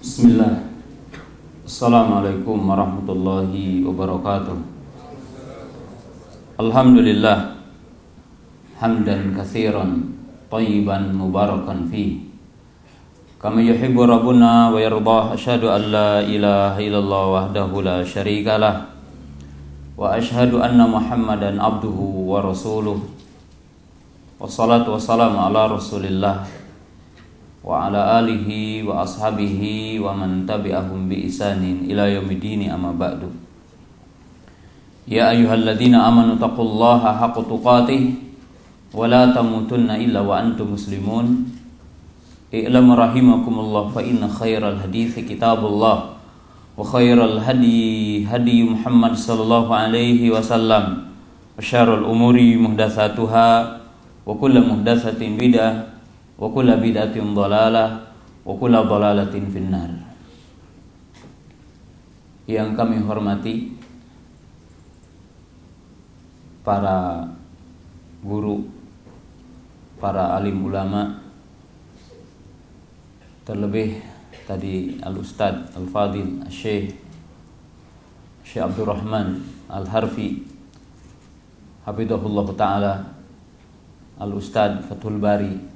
Bismillah Assalamualaikum warahmatullahi wabarakatuh Alhamdulillah Hamdan kathiran Tayyiban mubarakan fi Kami yuhibu rabbuna wa yardah Ashadu an la ilaha illallah wahdahu la syarikalah Wa ashadu anna muhammadan abduhu wa rasuluh Wassalatu wassalamu ala wa ala alihi wa ashabihi wa man tabi'ahum bi isanin ila yaumidini amma ba'du Ya ayyuhalladzina amanu taqullaha haqqa tuqatih wa la tamutunna illa wa antum muslimun I'lam rahimakumullah fa inna khairal hadithi kitabullah wa khairal hadi hadi Muhammad sallallahu alaihi wasallam wa syarrul umuri muhdatsatuha wa kullu muhdatsatin bid'ah wa kullu bid'atin dhalalah wa kullu dhalalatin finnar yang kami hormati para guru para alim ulama terlebih tadi al ustad al fadil al syekh syekh abdurrahman al harfi habibullah taala al ustad fathul bari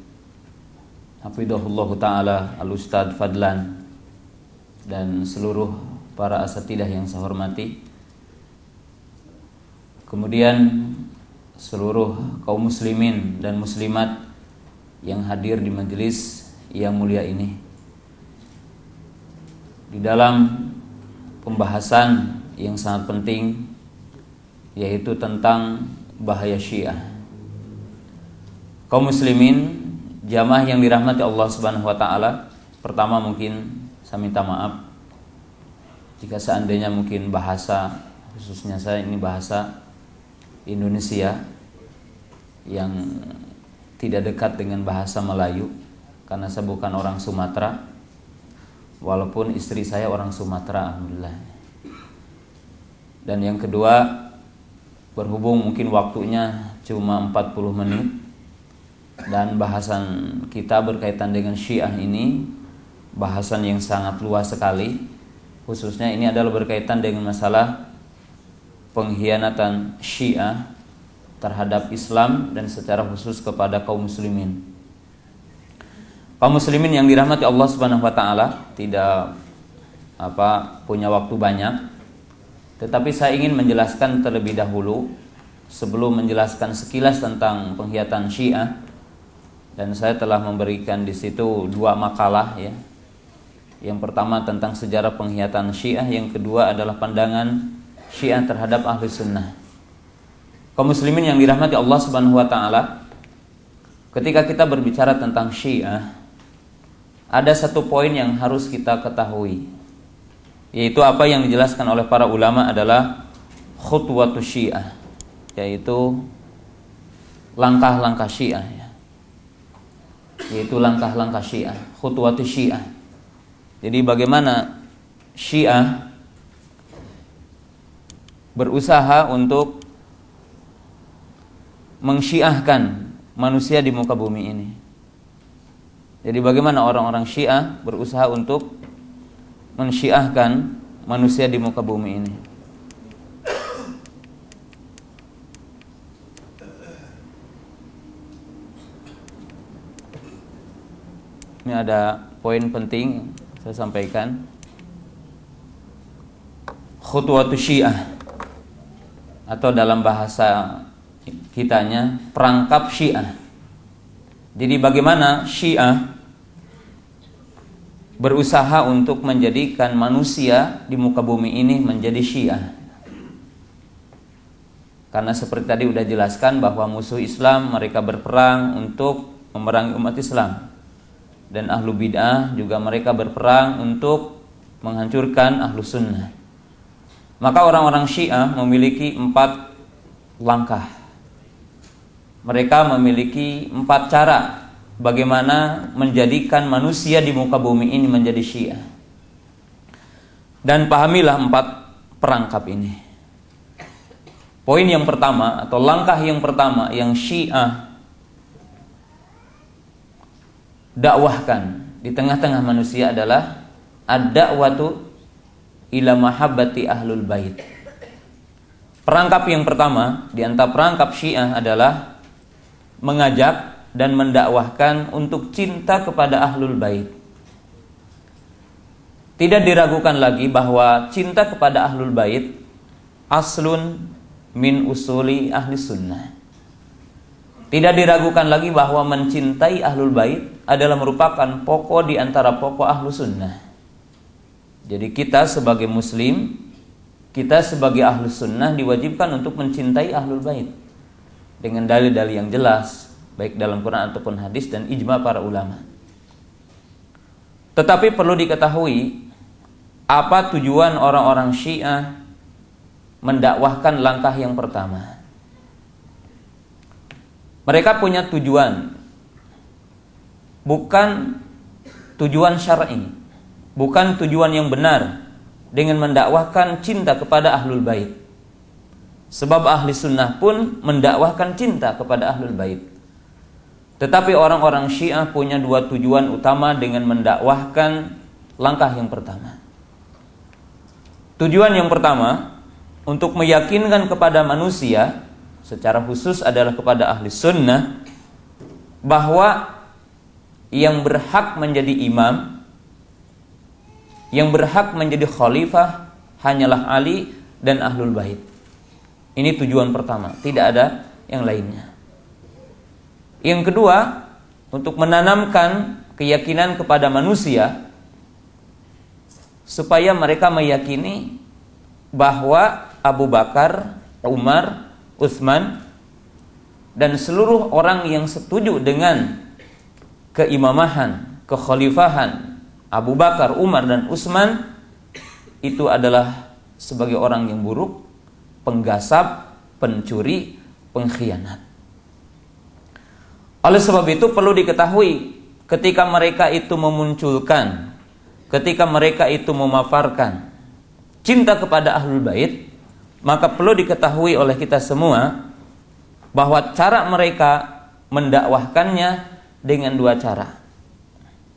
Hafidhullah Ta'ala Al-Ustadz Fadlan Dan seluruh para asatidah yang saya hormati Kemudian seluruh kaum muslimin dan muslimat Yang hadir di majelis yang mulia ini Di dalam pembahasan yang sangat penting Yaitu tentang bahaya syiah Kaum muslimin jamaah yang dirahmati Allah Subhanahu wa taala, pertama mungkin saya minta maaf jika seandainya mungkin bahasa khususnya saya ini bahasa Indonesia yang tidak dekat dengan bahasa Melayu karena saya bukan orang Sumatera walaupun istri saya orang Sumatera alhamdulillah. Dan yang kedua berhubung mungkin waktunya cuma 40 menit dan bahasan kita berkaitan dengan Syiah ini bahasan yang sangat luas sekali khususnya ini adalah berkaitan dengan masalah pengkhianatan Syiah terhadap Islam dan secara khusus kepada kaum muslimin. Kaum muslimin yang dirahmati Allah Subhanahu wa taala tidak apa punya waktu banyak tetapi saya ingin menjelaskan terlebih dahulu sebelum menjelaskan sekilas tentang pengkhianatan Syiah dan saya telah memberikan di situ dua makalah ya. Yang pertama tentang sejarah penghiyatan Syiah, yang kedua adalah pandangan Syiah terhadap ahli sunnah. Kaum muslimin yang dirahmati Allah Subhanahu wa taala, ketika kita berbicara tentang Syiah, ada satu poin yang harus kita ketahui, yaitu apa yang dijelaskan oleh para ulama adalah khutwatu Syiah, yaitu langkah-langkah Syiah. Ya yaitu langkah-langkah Syiah, khutuwati Syiah. Jadi bagaimana Syiah berusaha untuk mengsyiahkan manusia di muka bumi ini. Jadi bagaimana orang-orang Syiah berusaha untuk mensyiahkan manusia di muka bumi ini. Ini ada poin penting saya sampaikan. Khutwatu Syiah atau dalam bahasa kitanya perangkap Syiah. Jadi bagaimana Syiah berusaha untuk menjadikan manusia di muka bumi ini menjadi Syiah. Karena seperti tadi sudah jelaskan bahwa musuh Islam mereka berperang untuk memerangi umat Islam dan ahlu bid'ah juga mereka berperang untuk menghancurkan ahlu sunnah. Maka orang-orang Syiah memiliki empat langkah. Mereka memiliki empat cara bagaimana menjadikan manusia di muka bumi ini menjadi Syiah. Dan pahamilah empat perangkap ini. Poin yang pertama atau langkah yang pertama yang Syiah dakwahkan di tengah-tengah manusia adalah ada waktu ila mahabbati ahlul bait. Perangkap yang pertama di antara perangkap Syiah adalah mengajak dan mendakwahkan untuk cinta kepada ahlul bait. Tidak diragukan lagi bahwa cinta kepada ahlul bait aslun min usuli ahli sunnah tidak diragukan lagi bahwa mencintai ahlul bait adalah merupakan pokok di antara pokok ahlu sunnah. Jadi kita sebagai muslim, kita sebagai ahlu sunnah diwajibkan untuk mencintai ahlul bait dengan dalil-dalil yang jelas, baik dalam Quran ataupun hadis dan ijma para ulama. Tetapi perlu diketahui apa tujuan orang-orang Syiah mendakwahkan langkah yang pertama. Mereka punya tujuan. Bukan tujuan syar'i, bukan tujuan yang benar dengan mendakwahkan cinta kepada ahlul bait. Sebab ahli sunnah pun mendakwahkan cinta kepada ahlul bait. Tetapi orang-orang Syiah punya dua tujuan utama dengan mendakwahkan langkah yang pertama. Tujuan yang pertama untuk meyakinkan kepada manusia secara khusus adalah kepada ahli sunnah bahwa yang berhak menjadi imam yang berhak menjadi khalifah hanyalah Ali dan ahlul bait ini tujuan pertama tidak ada yang lainnya yang kedua untuk menanamkan keyakinan kepada manusia supaya mereka meyakini bahwa Abu Bakar, Umar, Utsman dan seluruh orang yang setuju dengan keimamahan, kekhalifahan Abu Bakar, Umar dan Utsman itu adalah sebagai orang yang buruk, penggasap, pencuri, pengkhianat. Oleh sebab itu perlu diketahui ketika mereka itu memunculkan, ketika mereka itu memaparkan cinta kepada ahlul bait, maka perlu diketahui oleh kita semua bahwa cara mereka mendakwahkannya dengan dua cara.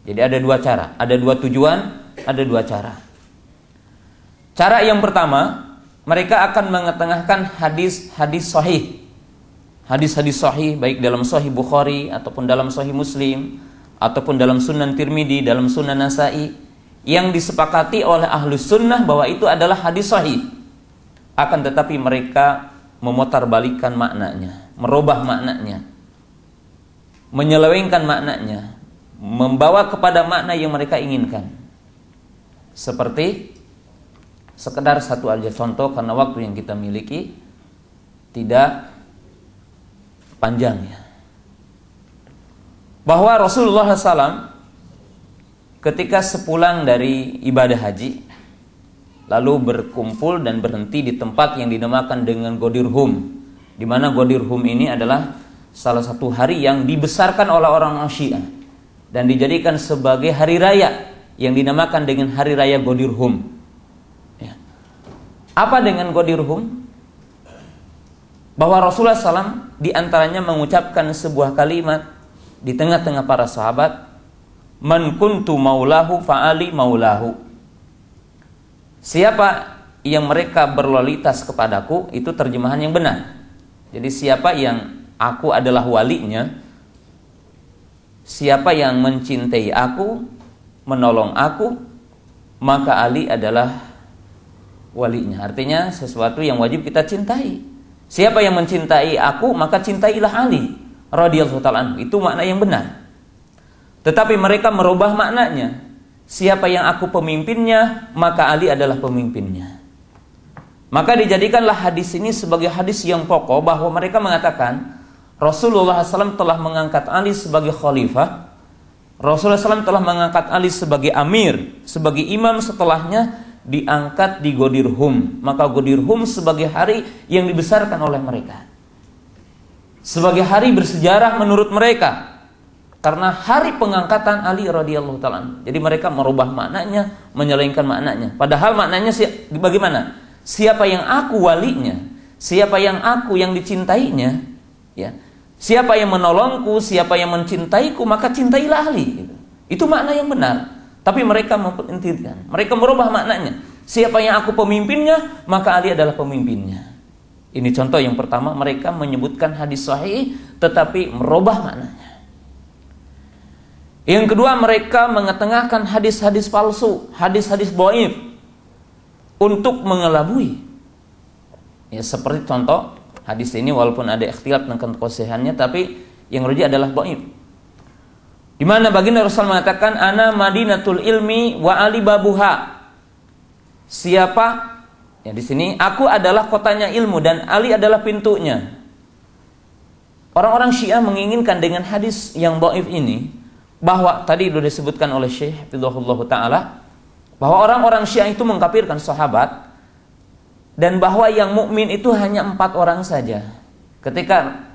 Jadi ada dua cara, ada dua tujuan, ada dua cara. Cara yang pertama, mereka akan mengetengahkan hadis-hadis sahih. Hadis-hadis sahih baik dalam sahih Bukhari ataupun dalam sahih Muslim ataupun dalam Sunan Tirmidzi, dalam Sunan Nasa'i yang disepakati oleh ahlu sunnah bahwa itu adalah hadis sahih akan tetapi mereka memutarbalikkan maknanya, merubah maknanya, menyelewengkan maknanya, membawa kepada makna yang mereka inginkan. Seperti sekedar satu aja contoh karena waktu yang kita miliki tidak panjang ya. Bahwa Rasulullah SAW ketika sepulang dari ibadah haji lalu berkumpul dan berhenti di tempat yang dinamakan dengan Godirhum. Di mana Godirhum ini adalah salah satu hari yang dibesarkan oleh orang Syiah dan dijadikan sebagai hari raya yang dinamakan dengan hari raya Godirhum. Ya. Apa dengan Godirhum? Bahwa Rasulullah SAW diantaranya mengucapkan sebuah kalimat di tengah-tengah para sahabat, Man kuntu maulahu fa'ali maulahu Siapa yang mereka berlolitas kepadaku itu terjemahan yang benar. Jadi siapa yang aku adalah walinya, siapa yang mencintai aku, menolong aku, maka Ali adalah walinya. Artinya sesuatu yang wajib kita cintai. Siapa yang mencintai aku, maka cintailah Ali radhiyallahu taala Itu makna yang benar. Tetapi mereka merubah maknanya siapa yang aku pemimpinnya, maka Ali adalah pemimpinnya. Maka dijadikanlah hadis ini sebagai hadis yang pokok bahwa mereka mengatakan Rasulullah SAW telah mengangkat Ali sebagai khalifah. Rasulullah SAW telah mengangkat Ali sebagai amir, sebagai imam setelahnya diangkat di Godirhum. Maka Godirhum sebagai hari yang dibesarkan oleh mereka. Sebagai hari bersejarah menurut mereka karena hari pengangkatan Ali radhiyallahu taala. Jadi mereka merubah maknanya, menyelingkan maknanya. Padahal maknanya si bagaimana? Siapa yang aku walinya, siapa yang aku yang dicintainya, ya. Siapa yang menolongku, siapa yang mencintaiku, maka cintailah Ali. Gitu. Itu makna yang benar. Tapi mereka mempentinkan, mereka merubah maknanya. Siapa yang aku pemimpinnya, maka Ali adalah pemimpinnya. Ini contoh yang pertama, mereka menyebutkan hadis sahih tetapi merubah maknanya. Yang kedua mereka mengetengahkan hadis-hadis palsu, hadis-hadis boif untuk mengelabui. Ya seperti contoh hadis ini walaupun ada ikhtilat tentang kesehannya tapi yang rujuk adalah boif. Di mana baginda Rasul mengatakan ana madinatul ilmi wa ali babuha. Siapa? Ya di sini aku adalah kotanya ilmu dan Ali adalah pintunya. Orang-orang Syiah menginginkan dengan hadis yang boif ini bahwa tadi sudah disebutkan oleh Syekh Abdullah Ta'ala bahwa orang-orang Syiah itu mengkapirkan sahabat dan bahwa yang mukmin itu hanya empat orang saja. Ketika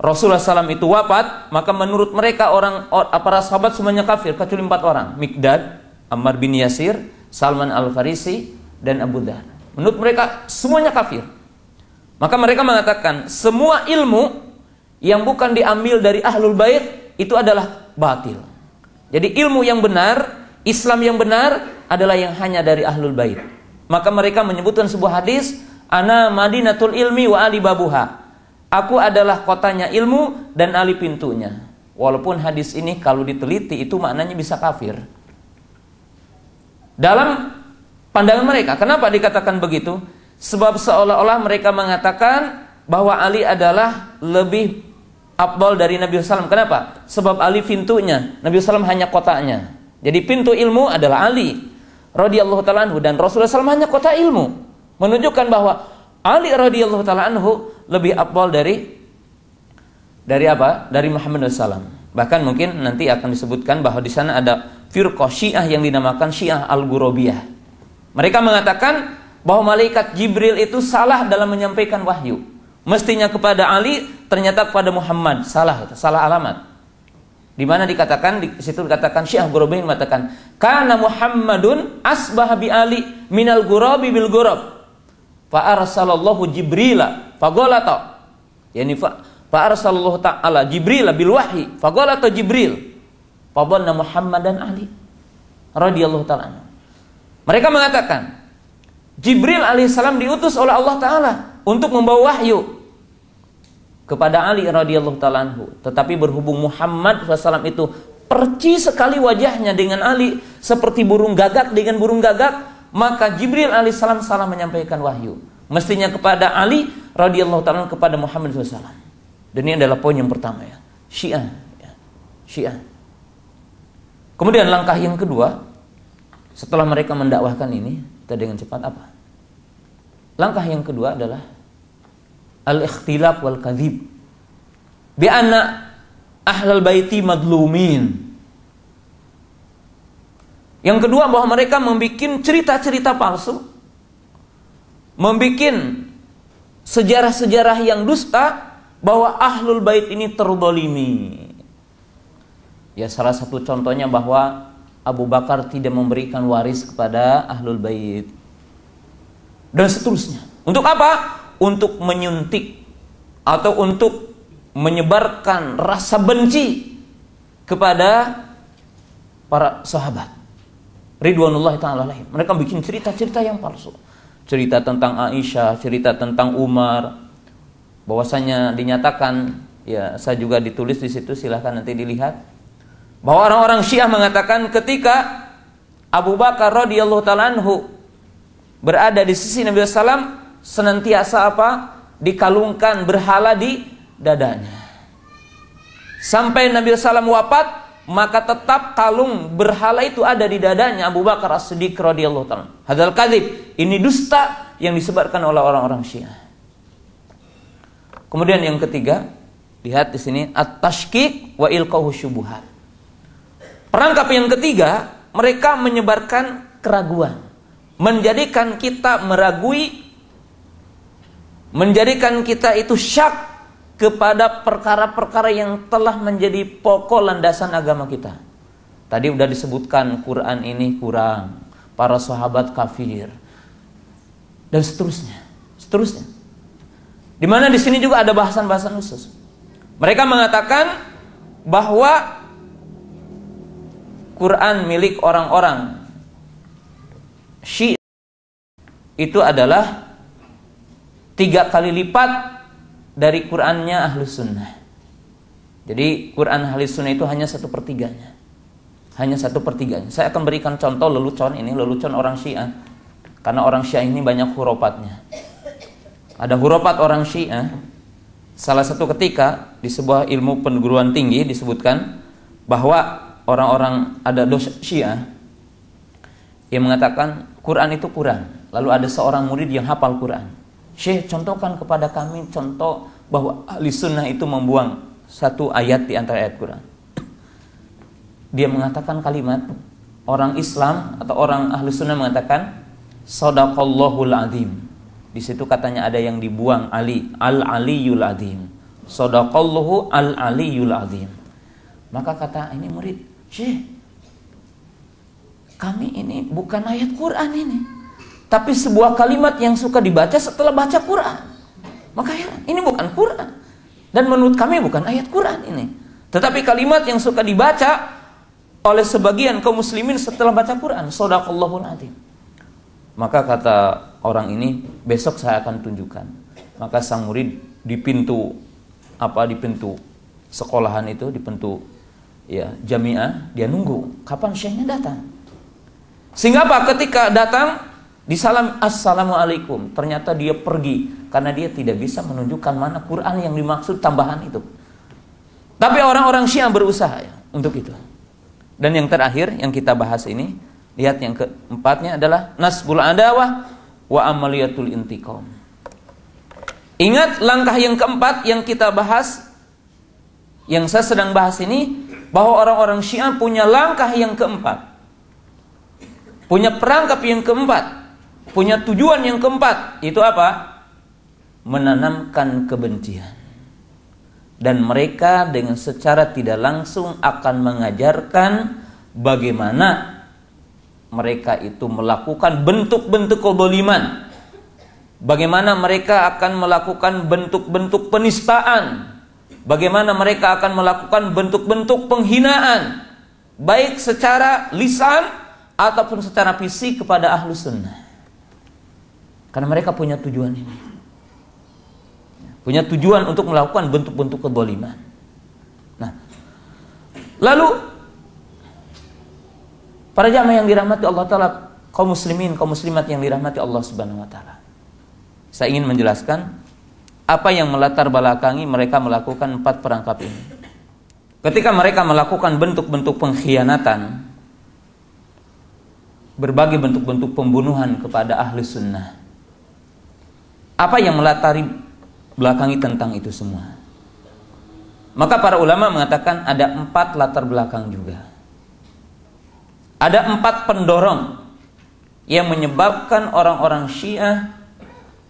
Rasulullah SAW itu wafat, maka menurut mereka orang para sahabat semuanya kafir kecuali empat orang, Mikdad, Ammar bin Yasir, Salman Al Farisi, dan Abu Dhar. Menurut mereka semuanya kafir. Maka mereka mengatakan semua ilmu yang bukan diambil dari ahlul bait itu adalah batil. Jadi ilmu yang benar, Islam yang benar adalah yang hanya dari ahlul bait. Maka mereka menyebutkan sebuah hadis, "Ana Madinatul ilmi wa ali babuha." Aku adalah kotanya ilmu dan ali pintunya. Walaupun hadis ini kalau diteliti itu maknanya bisa kafir. Dalam pandangan mereka, kenapa dikatakan begitu? Sebab seolah-olah mereka mengatakan bahwa Ali adalah lebih Abdul dari Nabi SAW. Kenapa? Sebab Ali pintunya, Nabi SAW hanya kotanya. Jadi pintu ilmu adalah Ali radhiyallahu taala anhu dan Rasulullah SAW hanya kota ilmu menunjukkan bahwa Ali radhiyallahu taala anhu lebih abdul dari dari apa? Dari Muhammad SAW. Bahkan mungkin nanti akan disebutkan bahwa di sana ada firqa Syiah yang dinamakan Syiah Al-Gurabiyah. Mereka mengatakan bahwa malaikat Jibril itu salah dalam menyampaikan wahyu. Mestinya kepada Ali ternyata pada Muhammad salah salah alamat di mana dikatakan di situ dikatakan Syekh Gurubain mengatakan karena Muhammadun asbah bi Ali minal gurabi bil gurab fa arsalallahu Jibrila fagolata yani fa fa arsalallahu ta'ala Jibrila bil wahyi fagolata Jibril Fa Muhammad dan Ali radhiyallahu taala mereka mengatakan Jibril alaihissalam diutus oleh Allah taala untuk membawa wahyu kepada Ali radhiyallahu talanhu. tetapi berhubung Muhammad SAW itu perci sekali wajahnya dengan Ali seperti burung gagak dengan burung gagak maka Jibril alaihissalam salah menyampaikan wahyu mestinya kepada Ali radhiyallahu talanhu kepada Muhammad SAW dan ini adalah poin yang pertama ya Syiah ya. Syiah kemudian langkah yang kedua setelah mereka mendakwahkan ini kita dengan cepat apa langkah yang kedua adalah al-ikhtilaf wal kadhib bi anna ahlul baiti madlumin yang kedua bahwa mereka membuat cerita-cerita palsu membuat sejarah-sejarah yang dusta bahwa ahlul bait ini terdolimi ya salah satu contohnya bahwa Abu Bakar tidak memberikan waris kepada ahlul bait dan seterusnya untuk apa untuk menyuntik atau untuk menyebarkan rasa benci kepada para sahabat. Ridwanullah taala Mereka bikin cerita-cerita yang palsu. Cerita tentang Aisyah, cerita tentang Umar. Bahwasanya dinyatakan ya saya juga ditulis di situ silahkan nanti dilihat bahwa orang-orang Syiah mengatakan ketika Abu Bakar radhiyallahu taala berada di sisi Nabi Sallam senantiasa apa? Dikalungkan berhala di dadanya. Sampai Nabi Sallam wafat, maka tetap kalung berhala itu ada di dadanya Abu Bakar As-Siddiq radhiyallahu taala. Hadal kadhib, ini dusta yang disebarkan oleh orang-orang Syiah. Kemudian yang ketiga, lihat di sini at-tashkik wa ilqahu syubuhat. Perangkap yang ketiga, mereka menyebarkan keraguan, menjadikan kita meragui menjadikan kita itu syak kepada perkara-perkara yang telah menjadi pokok landasan agama kita. Tadi sudah disebutkan Quran ini kurang, para sahabat kafir dan seterusnya, seterusnya. Di mana di sini juga ada bahasan-bahasan khusus. Mereka mengatakan bahwa Quran milik orang-orang Syiah itu adalah tiga kali lipat dari Qurannya Ahlus Sunnah. Jadi Quran Ahlus Sunnah itu hanya satu pertiganya. Hanya satu pertiganya. Saya akan berikan contoh lelucon ini, lelucon orang Syiah. Karena orang Syiah ini banyak huropatnya. Ada huropat orang Syiah. Salah satu ketika di sebuah ilmu perguruan tinggi disebutkan bahwa orang-orang ada dos Syiah yang mengatakan Quran itu Quran. Lalu ada seorang murid yang hafal Quran. Syekh contohkan kepada kami contoh bahwa ahli sunnah itu membuang satu ayat di antara ayat Quran. Dia mengatakan kalimat orang Islam atau orang ahli sunnah mengatakan sadaqallahul azim. Di situ katanya ada yang dibuang Ali, al aliyul azim. Sadaqallahu al aliyul azim. Maka kata ini murid, Syekh, kami ini bukan ayat Quran ini tapi sebuah kalimat yang suka dibaca setelah baca Quran. Maka heran, ya, ini bukan Quran. Dan menurut kami bukan ayat Quran ini. Tetapi kalimat yang suka dibaca oleh sebagian kaum muslimin setelah baca Quran. Sodakallahul adim. Maka kata orang ini, besok saya akan tunjukkan. Maka sang murid di pintu apa di pintu sekolahan itu di pintu ya jamiah dia nunggu kapan syekhnya datang sehingga apa ketika datang di salam assalamualaikum, ternyata dia pergi karena dia tidak bisa menunjukkan mana Quran yang dimaksud tambahan itu. Tapi orang-orang Syiah berusaha ya, untuk itu. Dan yang terakhir yang kita bahas ini, lihat yang keempatnya adalah nasbul adawah wa amaliyatul intikom. Ingat langkah yang keempat yang kita bahas yang saya sedang bahas ini bahwa orang-orang Syiah punya langkah yang keempat. Punya perangkap yang keempat punya tujuan yang keempat, itu apa? Menanamkan kebencian. Dan mereka dengan secara tidak langsung akan mengajarkan bagaimana mereka itu melakukan bentuk-bentuk keboliman. Bagaimana mereka akan melakukan bentuk-bentuk penistaan. Bagaimana mereka akan melakukan bentuk-bentuk penghinaan. Baik secara lisan ataupun secara fisik kepada ahlu sunnah. Karena mereka punya tujuan ini. Punya tujuan untuk melakukan bentuk-bentuk keboliman. Nah, lalu para jamaah yang dirahmati Allah Taala, kaum muslimin, kaum muslimat yang dirahmati Allah Subhanahu Wa Taala. Saya ingin menjelaskan apa yang melatar belakangi mereka melakukan empat perangkap ini. Ketika mereka melakukan bentuk-bentuk pengkhianatan, berbagai bentuk-bentuk pembunuhan kepada ahli sunnah, apa yang melatari belakangi tentang itu semua? Maka para ulama mengatakan ada empat latar belakang juga. Ada empat pendorong yang menyebabkan orang-orang Syiah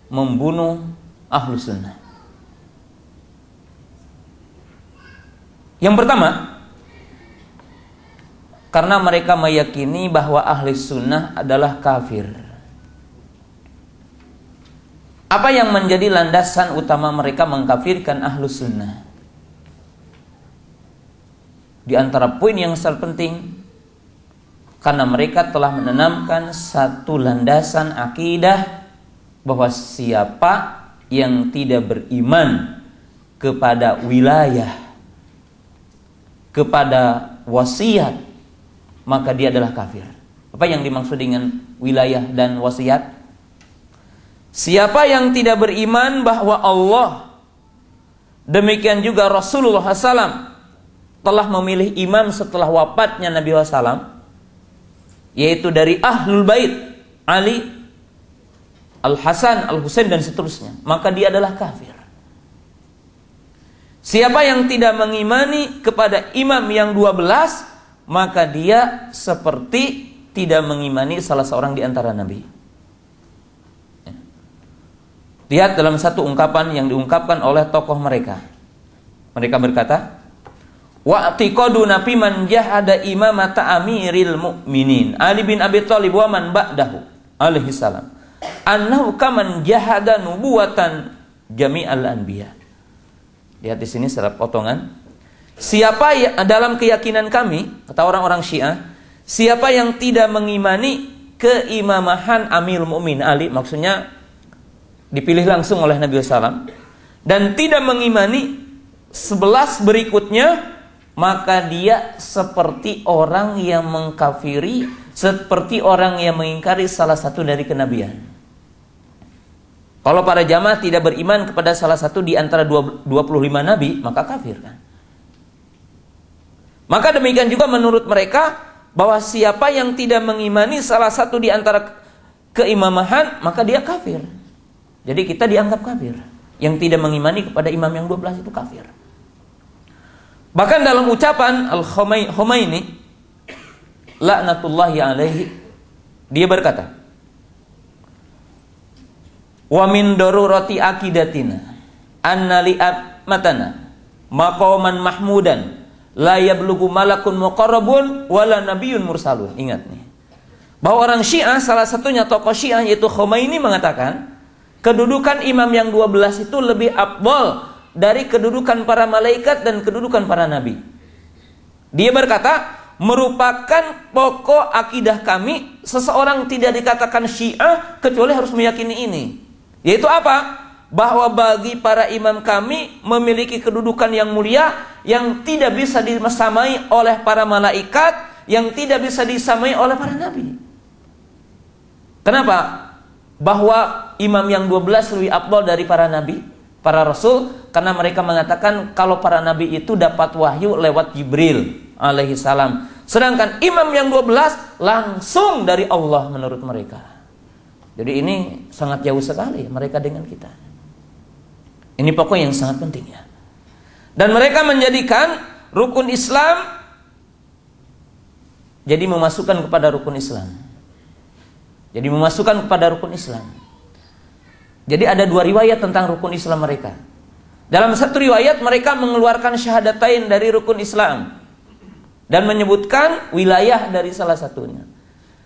membunuh ahlu sunnah. Yang pertama, karena mereka meyakini bahwa ahli sunnah adalah kafir. Apa yang menjadi landasan utama mereka mengkafirkan ahlu sunnah? Di antara poin yang sangat penting karena mereka telah menanamkan satu landasan akidah bahwa siapa yang tidak beriman kepada wilayah kepada wasiat maka dia adalah kafir. Apa yang dimaksud dengan wilayah dan wasiat? Siapa yang tidak beriman bahwa Allah demikian juga Rasulullah SAW telah memilih imam setelah wafatnya Nabi SAW yaitu dari Ahlul Bait Ali Al Hasan Al Husain dan seterusnya maka dia adalah kafir Siapa yang tidak mengimani kepada imam yang dua belas maka dia seperti tidak mengimani salah seorang di antara nabi. Lihat dalam satu ungkapan yang diungkapkan oleh tokoh mereka. Mereka berkata, Wa'tiqadu nabi man jahada imamata amiril mu'minin Ali bin Abi Thalib wa man ba'dahu alaihi salam. Annahu kaman jahada nubuwatan jami'al anbiya. Lihat di sini secara potongan. Siapa ya, dalam keyakinan kami, kata orang-orang Syiah, siapa yang tidak mengimani keimamahan Amirul Mukminin Ali, maksudnya dipilih langsung oleh Nabi SAW dan tidak mengimani sebelas berikutnya maka dia seperti orang yang mengkafiri seperti orang yang mengingkari salah satu dari kenabian kalau para jamaah tidak beriman kepada salah satu di antara 25 nabi maka kafir kan maka demikian juga menurut mereka bahwa siapa yang tidak mengimani salah satu di antara keimamahan maka dia kafir jadi kita dianggap kafir. Yang tidak mengimani kepada imam yang 12 itu kafir. Bahkan dalam ucapan Al-Khomeini laknatullahi alaihi dia berkata Wa min darurati akidatina anna matana, maqaman mahmudan la yablughu malakun muqarrabun wala nabiyyun mursalun. Ingat nih. Bahwa orang Syiah salah satunya tokoh Syiah yaitu Khomeini mengatakan Kedudukan imam yang 12 itu lebih abdol dari kedudukan para malaikat dan kedudukan para nabi. Dia berkata, merupakan pokok akidah kami, seseorang tidak dikatakan syiah kecuali harus meyakini ini. Yaitu apa? bahwa bagi para imam kami memiliki kedudukan yang mulia yang tidak bisa disamai oleh para malaikat, yang tidak bisa disamai oleh para nabi. Kenapa? bahwa imam yang 12 lebih abdul dari para nabi, para rasul karena mereka mengatakan kalau para nabi itu dapat wahyu lewat Jibril alaihi salam. Sedangkan imam yang 12 langsung dari Allah menurut mereka. Jadi ini sangat jauh sekali mereka dengan kita. Ini pokok yang sangat penting ya. Dan mereka menjadikan rukun Islam jadi memasukkan kepada rukun Islam. Jadi memasukkan kepada rukun Islam. Jadi ada dua riwayat tentang rukun Islam mereka. Dalam satu riwayat mereka mengeluarkan syahadatain dari rukun Islam dan menyebutkan wilayah dari salah satunya.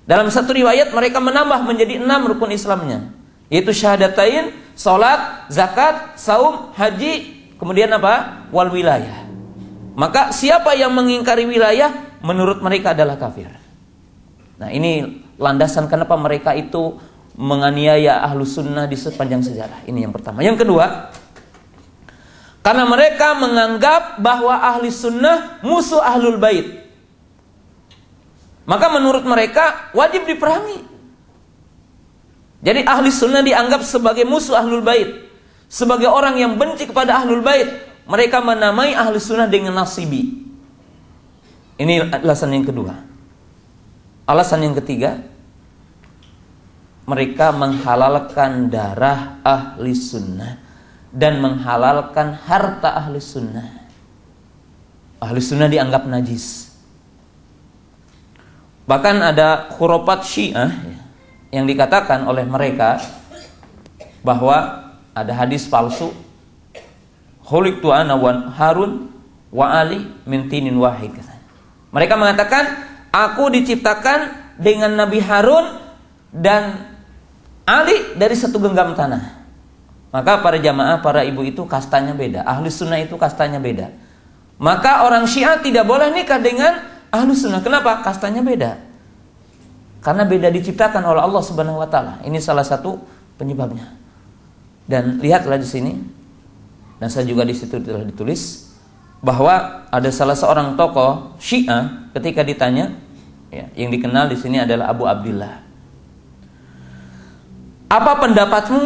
Dalam satu riwayat mereka menambah menjadi enam rukun Islamnya, yaitu syahadatain, salat, zakat, saum, haji, kemudian apa? wal wilayah. Maka siapa yang mengingkari wilayah menurut mereka adalah kafir. Nah, ini landasan kenapa mereka itu menganiaya ahlu sunnah di sepanjang sejarah. Ini yang pertama. Yang kedua, karena mereka menganggap bahwa ahli sunnah musuh ahlul bait. Maka menurut mereka wajib diperangi. Jadi ahli sunnah dianggap sebagai musuh ahlul bait. Sebagai orang yang benci kepada ahlul bait. Mereka menamai ahli sunnah dengan nasibi. Ini alasan yang kedua. Alasan yang ketiga, mereka menghalalkan darah ahli sunnah dan menghalalkan harta ahli sunnah. Ahli sunnah dianggap najis. Bahkan ada khurafat syiah yang dikatakan oleh mereka bahwa ada hadis palsu. Khuliqtu tu'ana wa Harun wa Ali mintinin wahid. Mereka mengatakan Aku diciptakan dengan Nabi Harun dan Ali dari satu genggam tanah. Maka para jamaah, para ibu itu kastanya beda. Ahli sunnah itu kastanya beda. Maka orang syiah tidak boleh nikah dengan ahli sunnah. Kenapa? Kastanya beda. Karena beda diciptakan oleh Allah Subhanahu wa taala. Ini salah satu penyebabnya. Dan lihatlah di sini. Dan saya juga di situ telah ditulis bahwa ada salah seorang tokoh Syiah ketika ditanya ya, yang dikenal di sini adalah Abu Abdullah. Apa pendapatmu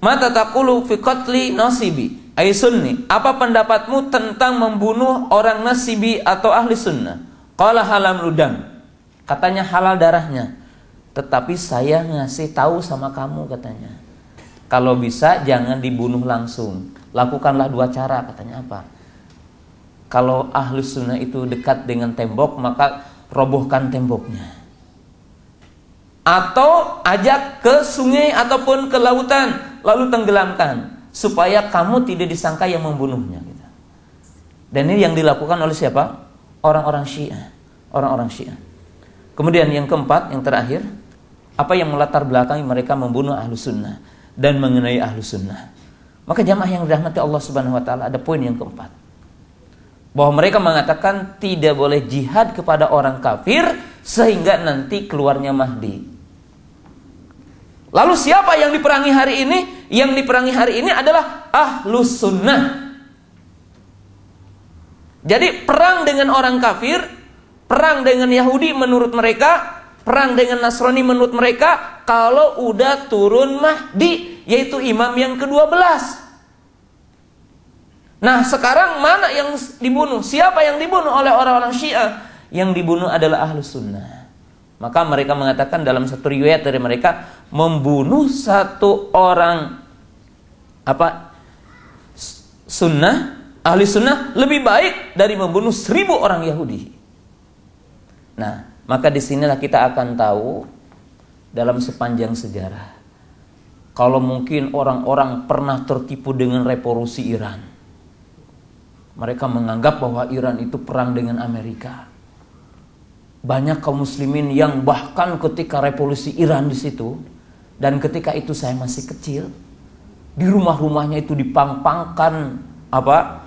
mata takulu fikotli nasibi ay sunni? Apa pendapatmu tentang membunuh orang nasibi atau ahli sunnah? Qala halam ludam. Katanya halal darahnya. Tetapi saya ngasih tahu sama kamu katanya. Kalau bisa jangan dibunuh langsung. Lakukanlah dua cara katanya apa? Kalau ahli sunnah itu dekat dengan tembok maka robohkan temboknya. Atau ajak ke sungai ataupun ke lautan lalu tenggelamkan supaya kamu tidak disangka yang membunuhnya. Gitu. Dan ini yang dilakukan oleh siapa? Orang-orang Syiah. Orang-orang Syiah. Kemudian yang keempat, yang terakhir, apa yang melatar belakangi mereka membunuh ahlu sunnah dan mengenai ahlu sunnah. Maka jamaah yang dirahmati Allah Subhanahu Wa Taala ada poin yang keempat bahwa mereka mengatakan tidak boleh jihad kepada orang kafir sehingga nanti keluarnya Mahdi. Lalu siapa yang diperangi hari ini? Yang diperangi hari ini adalah ahlus sunnah. Jadi perang dengan orang kafir, perang dengan Yahudi menurut mereka, perang dengan Nasrani menurut mereka, kalau udah turun Mahdi, yaitu imam yang ke-12. Nah sekarang mana yang dibunuh? Siapa yang dibunuh oleh orang-orang Syiah? Yang dibunuh adalah ahlu sunnah. Maka mereka mengatakan dalam satu riwayat dari mereka membunuh satu orang apa sunnah ahli sunnah lebih baik dari membunuh seribu orang Yahudi. Nah, maka disinilah kita akan tahu dalam sepanjang sejarah kalau mungkin orang-orang pernah tertipu dengan revolusi Iran mereka menganggap bahwa Iran itu perang dengan Amerika. Banyak kaum muslimin yang bahkan ketika revolusi Iran di situ dan ketika itu saya masih kecil, di rumah-rumahnya itu dipang-pangkan apa?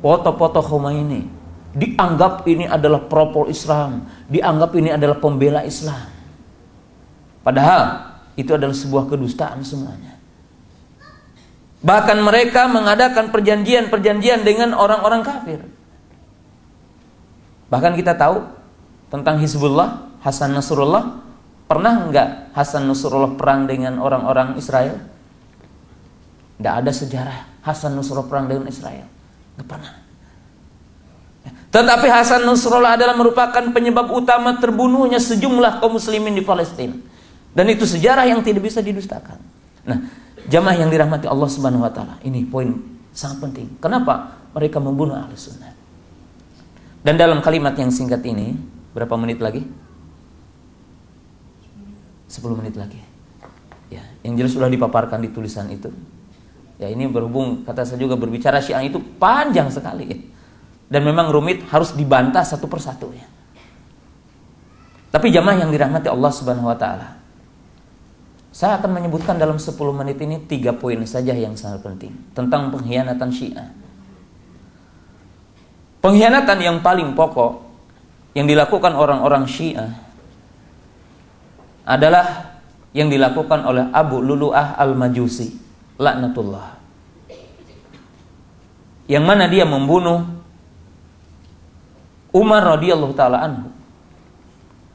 foto-foto Khomeini. Dianggap ini adalah propol Islam, dianggap ini adalah pembela Islam. Padahal itu adalah sebuah kedustaan semuanya. Bahkan mereka mengadakan perjanjian-perjanjian dengan orang-orang kafir. Bahkan kita tahu tentang Hizbullah, Hasan Nasrullah, pernah enggak Hasan Nasrullah perang dengan orang-orang Israel? Tidak ada sejarah Hasan Nasrullah perang dengan Israel. Nggak pernah. Tetapi Hasan Nasrullah adalah merupakan penyebab utama terbunuhnya sejumlah kaum muslimin di Palestina. Dan itu sejarah yang tidak bisa didustakan. Nah, Jamaah yang dirahmati Allah Subhanahu wa taala. Ini poin sangat penting. Kenapa? Mereka membunuh ahli sunnah. Dan dalam kalimat yang singkat ini, berapa menit lagi? 10 menit lagi. Ya, yang jelas sudah dipaparkan di tulisan itu. Ya, ini berhubung kata saya juga berbicara Syiah itu panjang sekali ya. Dan memang rumit harus dibantah satu persatu ya. Tapi jamaah yang dirahmati Allah Subhanahu wa taala. Saya akan menyebutkan dalam 10 menit ini tiga poin saja yang sangat penting tentang pengkhianatan Syiah. Pengkhianatan yang paling pokok yang dilakukan orang-orang Syiah adalah yang dilakukan oleh Abu Lulu'ah Al-Majusi, laknatullah. Yang mana dia membunuh Umar radhiyallahu taala anhu.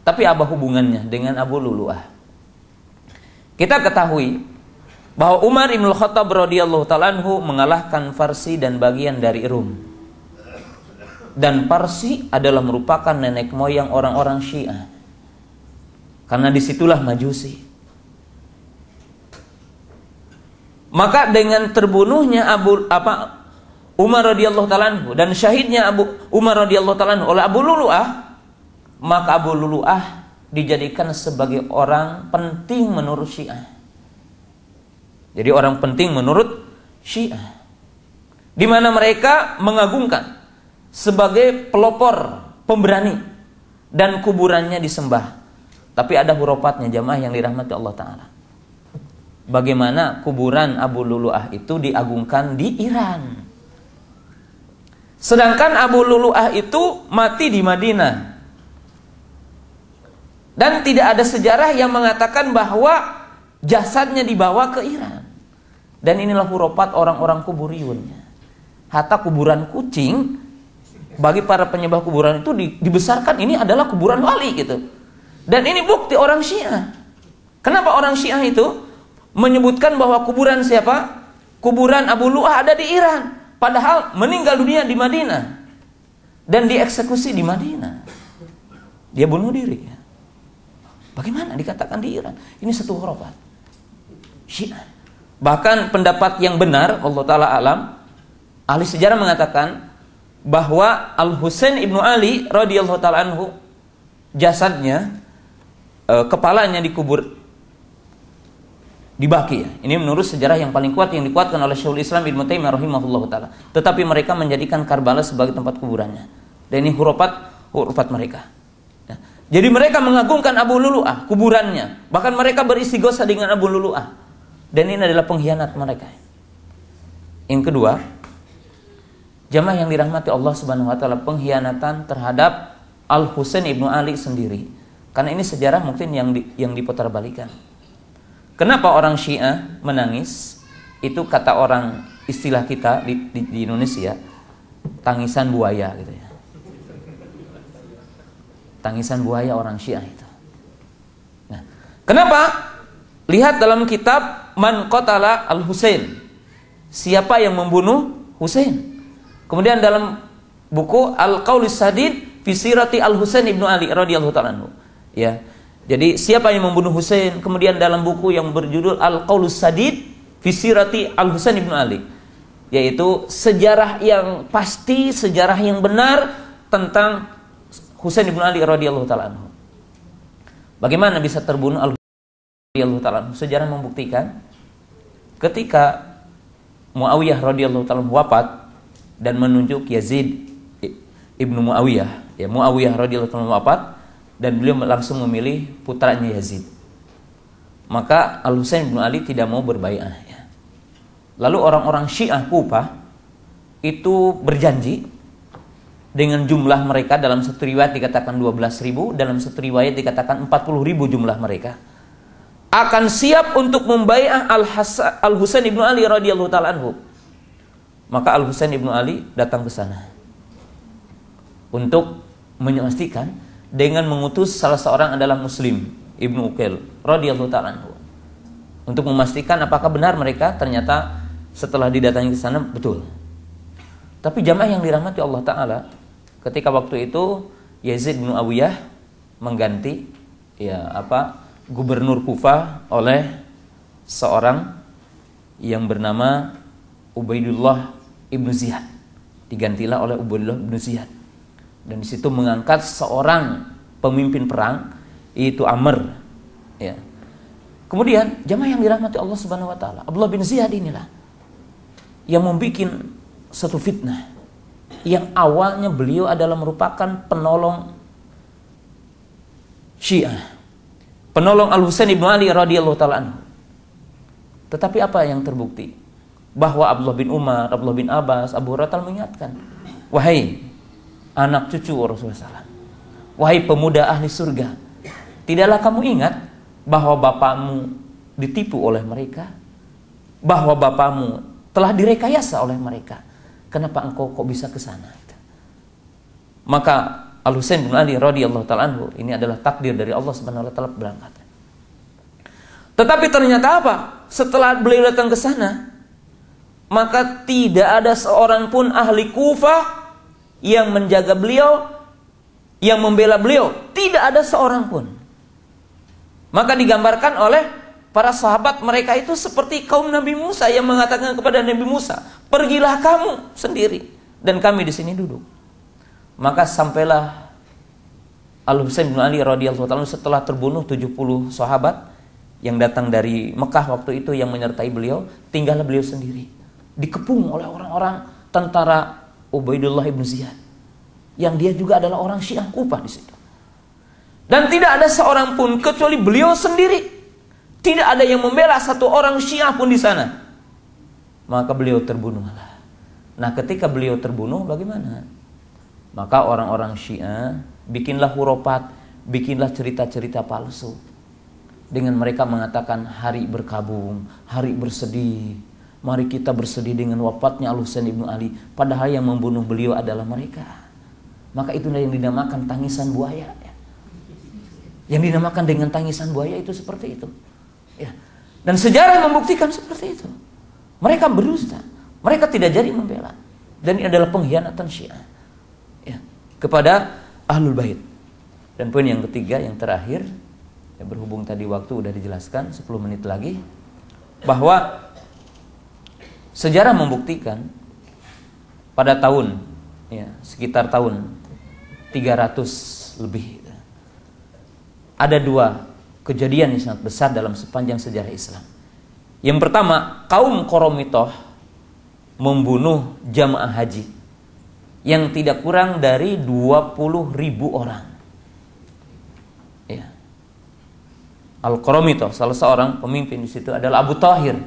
Tapi apa hubungannya dengan Abu Lulu'ah? Kita ketahui bahwa Umar Ibn Khattab radhiyallahu talanhu mengalahkan Farsi dan bagian dari Rum. Dan Parsi adalah merupakan nenek moyang orang-orang Syiah. Karena disitulah Majusi. Maka dengan terbunuhnya Abu apa Umar radhiyallahu talanhu dan syahidnya Abu Umar radhiyallahu talanhu oleh Abu Luluah, maka Abu Luluah dijadikan sebagai orang penting menurut Syiah. Jadi orang penting menurut Syiah. Di mana mereka mengagungkan sebagai pelopor, pemberani dan kuburannya disembah. Tapi ada huruf-hurufnya jamaah yang dirahmati Allah taala. Bagaimana kuburan Abu Luluah itu diagungkan di Iran. Sedangkan Abu Luluah itu mati di Madinah dan tidak ada sejarah yang mengatakan bahwa jasadnya dibawa ke Iran. Dan inilah huropat orang-orang kuburiunnya. Hatta kuburan kucing bagi para penyembah kuburan itu dibesarkan ini adalah kuburan wali gitu. Dan ini bukti orang Syiah. Kenapa orang Syiah itu menyebutkan bahwa kuburan siapa? Kuburan Abu Lu'ah ada di Iran. Padahal meninggal dunia di Madinah. Dan dieksekusi di Madinah. Dia bunuh diri. Ya. Bagaimana dikatakan di Iran? Ini satu hurufat. Syiah. Bahkan pendapat yang benar, Allah Ta'ala alam, ahli sejarah mengatakan bahwa Al Husain ibnu Ali radhiyallahu taala anhu jasadnya e, kepalanya dikubur di ya. Ini menurut sejarah yang paling kuat yang dikuatkan oleh Syaikhul Islam Ibnu Taimiyah rahimahullah taala. Tetapi mereka menjadikan Karbala sebagai tempat kuburannya. Dan ini hurufat hurufat mereka. Jadi mereka mengagungkan Abu Lulu'ah, kuburannya. Bahkan mereka berisi beristighosa dengan Abu Lulu'ah. Dan ini adalah pengkhianat mereka. Yang kedua, jamaah yang dirahmati Allah Subhanahu wa taala, pengkhianatan terhadap Al Husain Ibnu Ali sendiri. Karena ini sejarah mungkin yang di, yang diputarbalikan. Kenapa orang Syiah menangis? Itu kata orang istilah kita di, di, di Indonesia, tangisan buaya gitu ya. Tangisan buaya orang Syiah itu. Nah, kenapa? Lihat dalam kitab Man Qatala Al-Husain. Siapa yang membunuh Husain? Kemudian dalam buku Al-Qaulis Sadid Fisirati Al-Husain Ibnu Ali radhiyallahu taala Ya. Jadi siapa yang membunuh Husain? Kemudian dalam buku yang berjudul Al-Qaulus Sadid Fisirati Al-Husain Ibnu Ali yaitu sejarah yang pasti, sejarah yang benar tentang Husain bin Ali radhiyallahu taala anhu. Bagaimana bisa terbunuh Al radhiyallahu taala anhu? Sejarah membuktikan ketika Muawiyah radhiyallahu taala wafat dan menunjuk Yazid ibnu Muawiyah, ya Muawiyah radhiyallahu taala wafat dan beliau langsung memilih putranya Yazid. Maka Al Husain bin Ali tidak mau berbaiat. Ya. Lalu orang-orang Syiah Kufah itu berjanji dengan jumlah mereka dalam satu riwayat dikatakan 12.000, dalam satu riwayat dikatakan 40.000 jumlah mereka. Akan siap untuk membayar Al-Husain Ibnu Ali radhiyallahu taala anhu. Maka Al-Husain Ibnu Ali datang ke sana untuk memastikan dengan mengutus salah seorang adalah Muslim Ibnu Ukel radhiyallahu taala anhu. Untuk memastikan apakah benar mereka ternyata setelah didatangi ke sana betul tapi jamaah yang dirahmati Allah Ta'ala ketika waktu itu Yazid bin Awiyah mengganti ya apa gubernur Kufa oleh seorang yang bernama Ubaidullah ibnu Ziyad digantilah oleh Ubaidullah ibnu Ziyad dan disitu mengangkat seorang pemimpin perang yaitu Amr ya kemudian jamaah yang dirahmati Allah Subhanahu Wa Taala Abdullah bin Ziyad inilah yang membuat satu fitnah yang awalnya beliau adalah merupakan penolong Syiah, penolong Al Husain ibnu Ali radhiyallahu taala Tetapi apa yang terbukti? Bahwa Abdullah bin Umar, Abdullah bin Abbas, Abu Hurairah mengingatkan, wahai anak cucu Rasulullah SAW, wahai pemuda ahli surga, tidaklah kamu ingat bahwa bapamu ditipu oleh mereka, bahwa bapamu telah direkayasa oleh mereka, Kenapa engkau kok bisa ke sana? Maka Al Husain bin Ali radhiyallahu taala anhu ini adalah takdir dari Allah Subhanahu wa taala berangkat. Tetapi ternyata apa? Setelah beliau datang ke sana, maka tidak ada seorang pun ahli Kufah yang menjaga beliau, yang membela beliau, tidak ada seorang pun. Maka digambarkan oleh para sahabat mereka itu seperti kaum Nabi Musa yang mengatakan kepada Nabi Musa, "Pergilah kamu sendiri dan kami di sini duduk." Maka sampailah Al Husain bin Ali radhiyallahu taala setelah terbunuh 70 sahabat yang datang dari Mekah waktu itu yang menyertai beliau, tinggallah beliau sendiri. Dikepung oleh orang-orang tentara Ubaidullah ibn Ziyad yang dia juga adalah orang Syiah Kufah di situ. Dan tidak ada seorang pun kecuali beliau sendiri tidak ada yang membela satu orang Syiah pun di sana. Maka beliau terbunuhlah. Nah, ketika beliau terbunuh bagaimana? Maka orang-orang Syiah bikinlah huropat, bikinlah cerita-cerita palsu. Dengan mereka mengatakan hari berkabung, hari bersedih. Mari kita bersedih dengan wafatnya Al-Husain Ibnu Ali. Padahal yang membunuh beliau adalah mereka. Maka itulah yang dinamakan tangisan buaya. Yang dinamakan dengan tangisan buaya itu seperti itu. Ya. Dan sejarah membuktikan seperti itu. Mereka berdusta. Mereka tidak jadi membela. Dan ini adalah pengkhianatan Syiah ya, kepada Ahlul Bait. Dan poin yang ketiga, yang terakhir, ya berhubung tadi waktu sudah dijelaskan 10 menit lagi bahwa sejarah membuktikan pada tahun ya, sekitar tahun 300 lebih ada dua kejadian yang sangat besar dalam sepanjang sejarah Islam. Yang pertama, kaum Koromitoh membunuh jamaah haji yang tidak kurang dari 20 ribu orang. Ya. Al-Qaromitoh, salah seorang pemimpin di situ adalah Abu Tahir.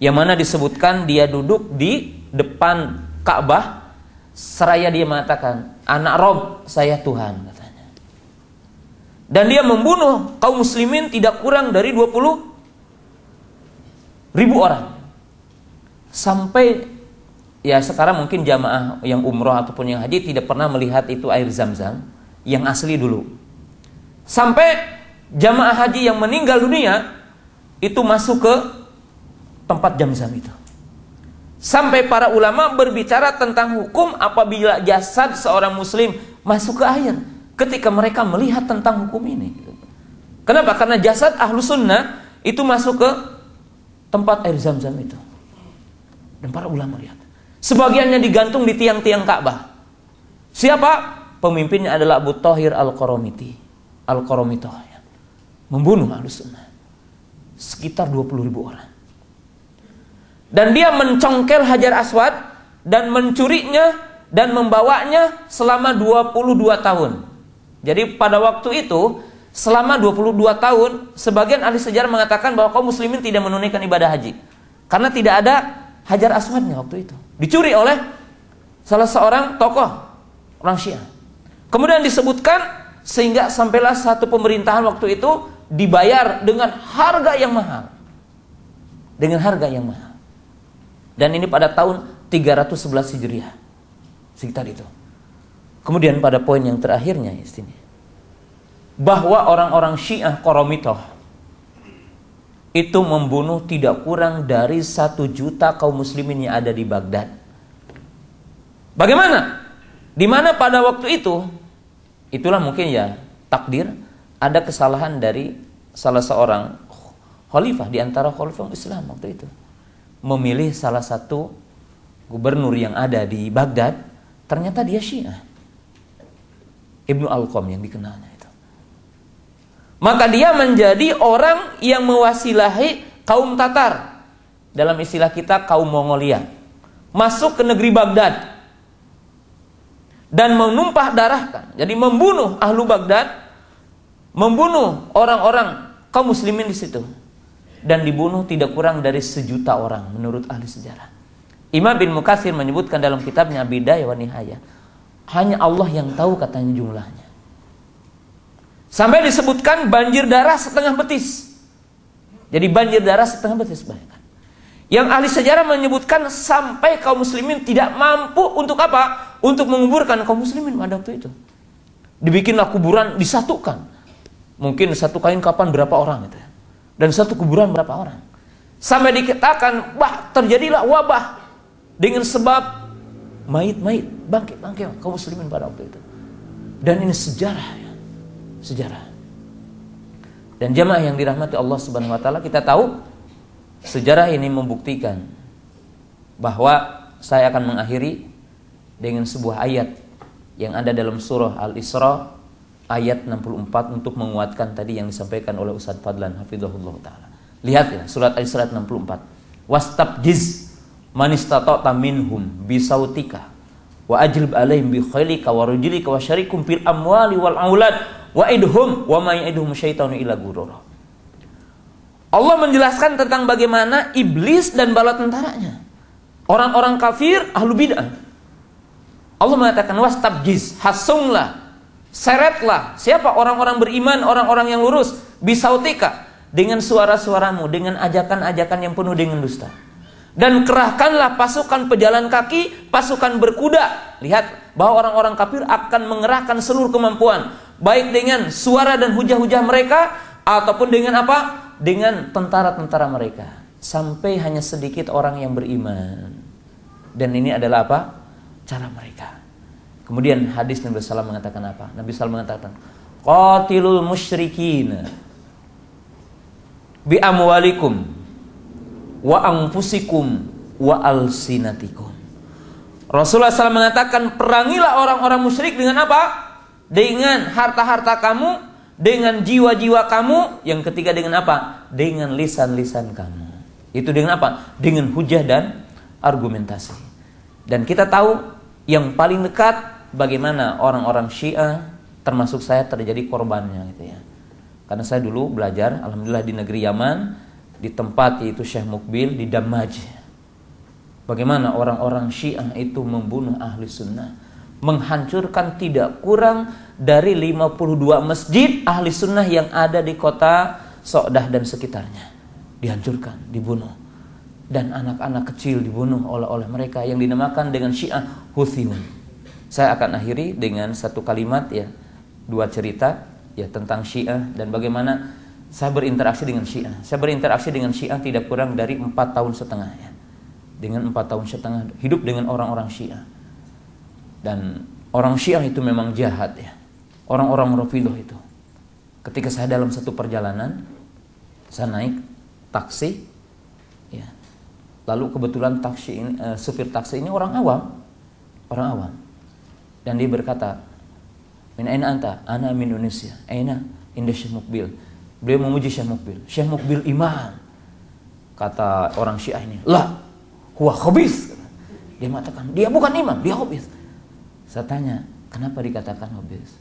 Yang mana disebutkan dia duduk di depan Ka'bah seraya dia mengatakan, "Anak Rob, saya Tuhan." Dan dia membunuh kaum muslimin tidak kurang dari 20 ribu orang. Sampai ya sekarang mungkin jamaah yang umroh ataupun yang haji tidak pernah melihat itu air zam-zam yang asli dulu. Sampai jamaah haji yang meninggal dunia itu masuk ke tempat jam zam itu. Sampai para ulama berbicara tentang hukum apabila jasad seorang muslim masuk ke air ketika mereka melihat tentang hukum ini. Kenapa? Karena jasad ahlu sunnah itu masuk ke tempat air zam-zam itu. Dan para ulama lihat. Sebagiannya digantung di tiang-tiang Ka'bah. Siapa? Pemimpinnya adalah Abu Tahir al qaramiti Al-Qaromitoh. Membunuh ahlu sunnah. Sekitar 20 ribu orang. Dan dia mencongkel Hajar Aswad dan mencurinya dan membawanya selama 22 tahun. Jadi pada waktu itu selama 22 tahun sebagian ahli sejarah mengatakan bahwa kaum muslimin tidak menunaikan ibadah haji karena tidak ada hajar aswadnya waktu itu. Dicuri oleh salah seorang tokoh orang Syiah. Kemudian disebutkan sehingga sampailah satu pemerintahan waktu itu dibayar dengan harga yang mahal. Dengan harga yang mahal. Dan ini pada tahun 311 Hijriah. Sekitar itu. Kemudian pada poin yang terakhirnya istinya bahwa orang-orang Syiah Koromitoh itu membunuh tidak kurang dari satu juta kaum muslimin yang ada di Baghdad. Bagaimana? Di mana pada waktu itu itulah mungkin ya takdir ada kesalahan dari salah seorang khalifah di antara khalifah Islam waktu itu memilih salah satu gubernur yang ada di Baghdad ternyata dia Syiah. Ibnu Alkom yang dikenalnya itu. Maka dia menjadi orang yang mewasilahi kaum Tatar. Dalam istilah kita kaum Mongolia. Masuk ke negeri Baghdad. Dan menumpah darahkan. Jadi membunuh ahlu Baghdad. Membunuh orang-orang kaum muslimin di situ. Dan dibunuh tidak kurang dari sejuta orang menurut ahli sejarah. Imam bin Mukasir menyebutkan dalam kitabnya Bidayah wa Nihayah hanya Allah yang tahu katanya jumlahnya. Sampai disebutkan banjir darah setengah betis. Jadi banjir darah setengah betis bayangkan. Yang ahli sejarah menyebutkan sampai kaum muslimin tidak mampu untuk apa? Untuk menguburkan kaum muslimin pada waktu itu. Dibikinlah kuburan disatukan. Mungkin satu kain kapan berapa orang gitu. Dan satu kuburan berapa orang. Sampai dikatakan, bah terjadilah wabah. Dengan sebab Mait-mait, bangkit-bangkit kaum muslimin pada waktu itu. Dan ini sejarah ya. Sejarah. Dan jamaah yang dirahmati Allah Subhanahu wa taala, kita tahu sejarah ini membuktikan bahwa saya akan mengakhiri dengan sebuah ayat yang ada dalam surah Al-Isra ayat 64 untuk menguatkan tadi yang disampaikan oleh Ustaz Fadlan hafizahullah taala. Lihat ya, surat Al-Isra 64. Wastabjiz man minhum bisautika wa ajlib alaihim bi khailika wa rujulika wa syarikum fil amwali wal aulad wa idhum wa ma idhum syaitanu ila gurura. Allah menjelaskan tentang bagaimana iblis dan bala tentaranya. Orang-orang kafir ahlu bid'ah. Allah mengatakan was tabjiz, hasunglah, seretlah siapa orang-orang beriman, orang-orang yang lurus, bisautika dengan suara-suaramu, dengan ajakan-ajakan yang penuh dengan dusta dan kerahkanlah pasukan pejalan kaki, pasukan berkuda. Lihat bahwa orang-orang kafir akan mengerahkan seluruh kemampuan, baik dengan suara dan hujah-hujah mereka ataupun dengan apa? Dengan tentara-tentara mereka. Sampai hanya sedikit orang yang beriman. Dan ini adalah apa? Cara mereka. Kemudian hadis Nabi SAW mengatakan apa? Nabi SAW mengatakan, Qatilul musyrikin bi amwalikum wa angfusikum wa alsinatikum. Rasulullah SAW mengatakan perangilah orang-orang musyrik dengan apa? Dengan harta-harta kamu, dengan jiwa-jiwa kamu, yang ketiga dengan apa? Dengan lisan-lisan kamu. Itu dengan apa? Dengan hujah dan argumentasi. Dan kita tahu yang paling dekat bagaimana orang-orang Syiah termasuk saya terjadi korbannya gitu ya. Karena saya dulu belajar alhamdulillah di negeri Yaman di tempat yaitu Syekh Mukbil di Damaj. Bagaimana orang-orang Syiah itu membunuh ahli sunnah, menghancurkan tidak kurang dari 52 masjid ahli sunnah yang ada di kota Sokdah dan sekitarnya. Dihancurkan, dibunuh. Dan anak-anak kecil dibunuh oleh oleh mereka yang dinamakan dengan Syiah Huthiun. Saya akan akhiri dengan satu kalimat ya, dua cerita ya tentang Syiah dan bagaimana saya berinteraksi dengan Syiah. Saya berinteraksi dengan Syiah tidak kurang dari empat tahun setengah ya. Dengan empat tahun setengah hidup dengan orang-orang Syiah. Dan orang Syiah itu memang jahat ya. Orang-orang Rafidhah itu. Ketika saya dalam satu perjalanan, saya naik taksi ya. Lalu kebetulan taksi ini, uh, supir taksi ini orang awam. Orang awam. Dan dia berkata, "Min aina anta? Ana min Indonesia. Aina Indonesia mukbil." Beliau memuji Syekh Mukbil. Syekh Mukbil iman. Kata orang Syiah ini, lah, huwa khabis. Dia mengatakan, dia bukan iman dia khabis. Saya tanya, kenapa dikatakan khabis?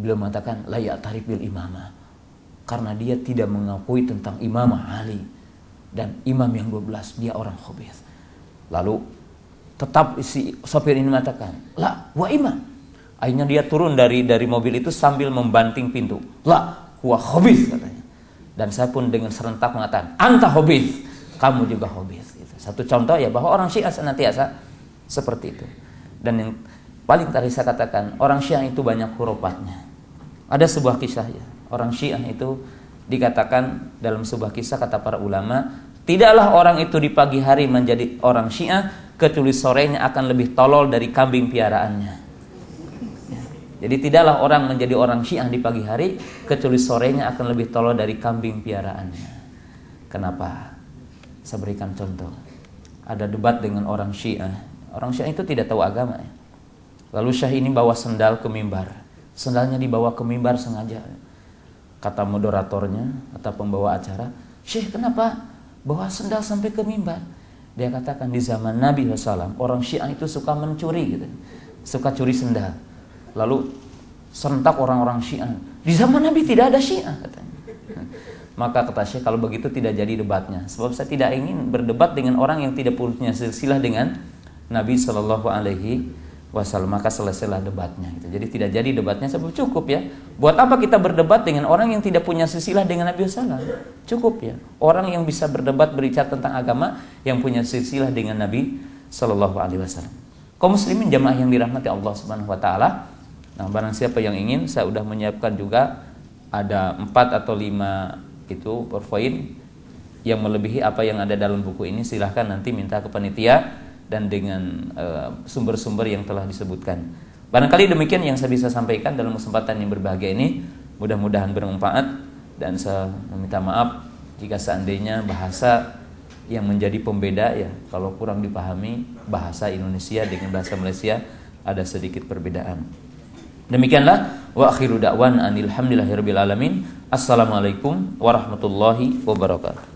Beliau mengatakan, layak tarik bil imamah. Karena dia tidak mengakui tentang imamah Ali. Dan imam yang 12, dia orang khabis. Lalu tetap si sopir ini mengatakan, lah, wa imam. Akhirnya dia turun dari dari mobil itu sambil membanting pintu. Lah, huwa hobis katanya. Dan saya pun dengan serentak mengatakan, anta hobis, kamu juga hobis. Gitu. Satu contoh ya bahwa orang Syiah senantiasa seperti itu. Dan yang paling tadi saya katakan, orang Syiah itu banyak hurufatnya. Ada sebuah kisah ya, orang Syiah itu dikatakan dalam sebuah kisah kata para ulama, tidaklah orang itu di pagi hari menjadi orang Syiah kecuali sorenya akan lebih tolol dari kambing piaraannya. Jadi tidaklah orang menjadi orang Syiah di pagi hari kecuali sorenya akan lebih tolol dari kambing piaraannya. Kenapa? Saya berikan contoh. Ada debat dengan orang Syiah. Orang Syiah itu tidak tahu agama. Lalu syiah ini bawa sendal ke mimbar. Sendalnya dibawa ke mimbar sengaja. Kata moderatornya, atau pembawa acara, Syekh kenapa bawa sendal sampai ke mimbar? Dia katakan di zaman Nabi SAW, orang Syiah itu suka mencuri gitu. Suka curi sendal lalu serentak orang-orang Syiah. Di zaman Nabi tidak ada Syiah katanya. Maka kata Syekh kalau begitu tidak jadi debatnya. Sebab saya tidak ingin berdebat dengan orang yang tidak punya silsilah dengan Nabi Shallallahu alaihi wasallam. Maka selesailah debatnya gitu. Jadi tidak jadi debatnya sebab cukup ya. Buat apa kita berdebat dengan orang yang tidak punya silsilah dengan Nabi sallallahu Cukup ya. Orang yang bisa berdebat berbicara tentang agama yang punya silsilah dengan Nabi Shallallahu alaihi wasallam. Kaum muslimin jamaah yang dirahmati Allah Subhanahu wa taala, Nah, barang siapa yang ingin saya sudah menyiapkan juga ada empat atau lima itu perfoin yang melebihi apa yang ada dalam buku ini silahkan nanti minta ke panitia dan dengan eh, sumber-sumber yang telah disebutkan. Barangkali demikian yang saya bisa sampaikan dalam kesempatan yang berbahagia ini. Mudah-mudahan bermanfaat dan saya meminta maaf jika seandainya bahasa yang menjadi pembeda ya kalau kurang dipahami bahasa Indonesia dengan bahasa Malaysia ada sedikit perbedaan. Demikianlah wa akhiru da'wan anil alamin. Assalamualaikum warahmatullahi wabarakatuh.